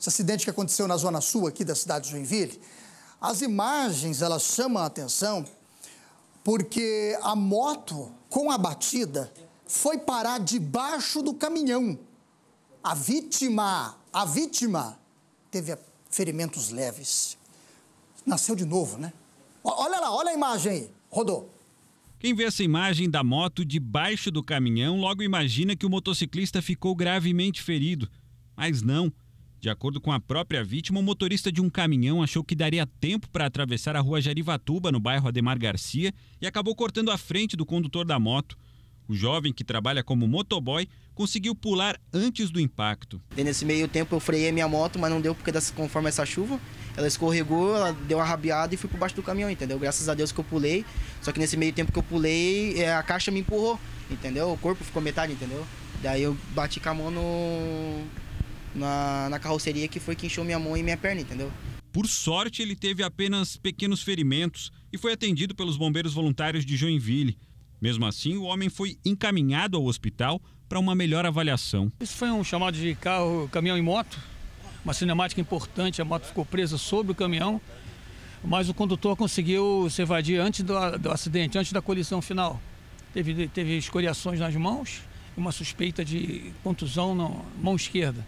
esse acidente que aconteceu na zona sul aqui da cidade de Joinville, as imagens elas chamam a atenção porque a moto com a batida foi parar debaixo do caminhão. A vítima, a vítima teve ferimentos leves. Nasceu de novo, né? Olha lá, olha a imagem aí. Rodou. Quem vê essa imagem da moto debaixo do caminhão logo imagina que o motociclista ficou gravemente ferido. Mas não. De acordo com a própria vítima, o motorista de um caminhão achou que daria tempo para atravessar a rua Jarivatuba, no bairro Ademar Garcia, e acabou cortando a frente do condutor da moto. O jovem, que trabalha como motoboy, conseguiu pular antes do impacto. E nesse meio tempo eu freiei minha moto, mas não deu porque conforme essa chuva, ela escorregou, ela deu uma rabiada e fui por baixo do caminhão, entendeu? Graças a Deus que eu pulei, só que nesse meio tempo que eu pulei, é, a caixa me empurrou, entendeu? O corpo ficou metade, entendeu? Daí eu bati com a mão no, na, na carroceria que foi que inchou minha mão e minha perna, entendeu? Por sorte, ele teve apenas pequenos ferimentos e foi atendido pelos bombeiros voluntários de Joinville. Mesmo assim, o homem foi encaminhado ao hospital para uma melhor avaliação. Isso foi um chamado de carro, caminhão e moto, uma cinemática importante. A moto ficou presa sobre o caminhão, mas o condutor conseguiu se evadir antes do, do acidente, antes da colisão final. Teve, teve escoriações nas mãos e uma suspeita de contusão na mão esquerda.